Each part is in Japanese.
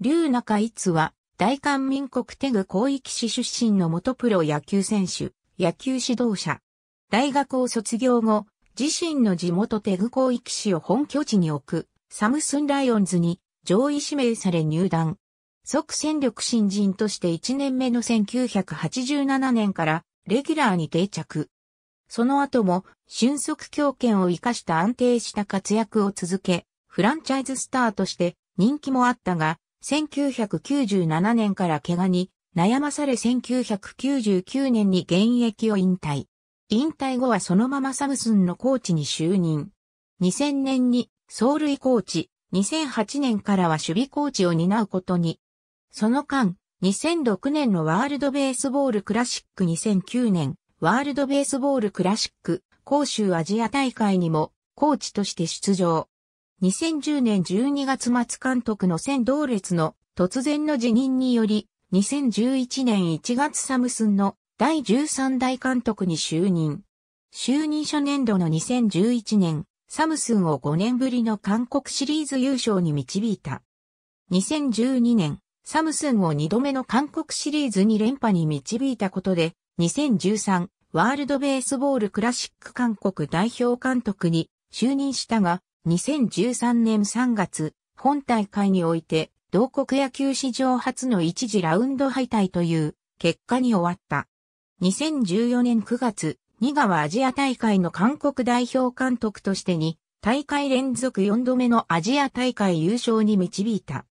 龍中ツは、大韓民国テグ広域市出身の元プロ野球選手、野球指導者。大学を卒業後、自身の地元テグ広域市を本拠地に置く、サムスンライオンズに上位指名され入団。即戦力新人として1年目の1987年からレギュラーに定着。その後も俊足強権を生かした安定した活躍を続け、フランチャイズスターとして人気もあったが、1997年から怪我に悩まされ1999年に現役を引退。引退後はそのままサムスンのコーチに就任。2000年に走塁コーチ、2008年からは守備コーチを担うことに。その間、2006年のワールドベースボールクラシック2009年、ワールドベースボールクラシック、杭州アジア大会にも、コーチとして出場。2010年12月末監督の先同列の突然の辞任により、2011年1月サムスンの第13代監督に就任。就任初年度の2011年、サムスンを5年ぶりの韓国シリーズ優勝に導いた。2012年、サムスンを2度目の韓国シリーズに連覇に導いたことで、2013ワールドベースボールクラシック韓国代表監督に就任したが、2013年3月、本大会において、同国野球史上初の一時ラウンド敗退という結果に終わった。2014年9月、新川アジア大会の韓国代表監督としてに、大会連続4度目のアジア大会優勝に導いた。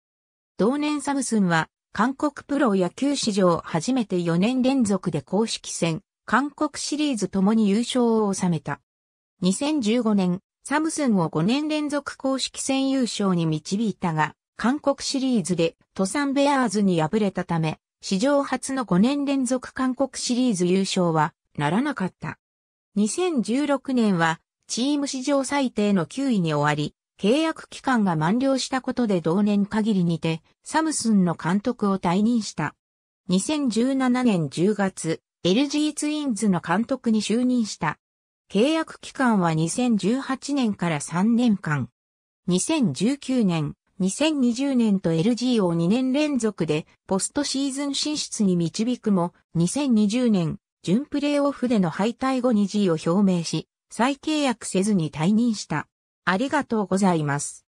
同年サムスンは、韓国プロ野球史上初めて4年連続で公式戦、韓国シリーズともに優勝を収めた。2015年、サムスンを5年連続公式戦優勝に導いたが、韓国シリーズでトサンベアーズに敗れたため、史上初の5年連続韓国シリーズ優勝はならなかった。2016年はチーム史上最低の9位に終わり、契約期間が満了したことで同年限りにて、サムスンの監督を退任した。2017年10月、LG ツインズの監督に就任した。契約期間は2018年から3年間。2019年、2020年と LG を2年連続でポストシーズン進出に導くも、2020年、準プレーオフでの敗退後に G を表明し、再契約せずに退任した。ありがとうございます。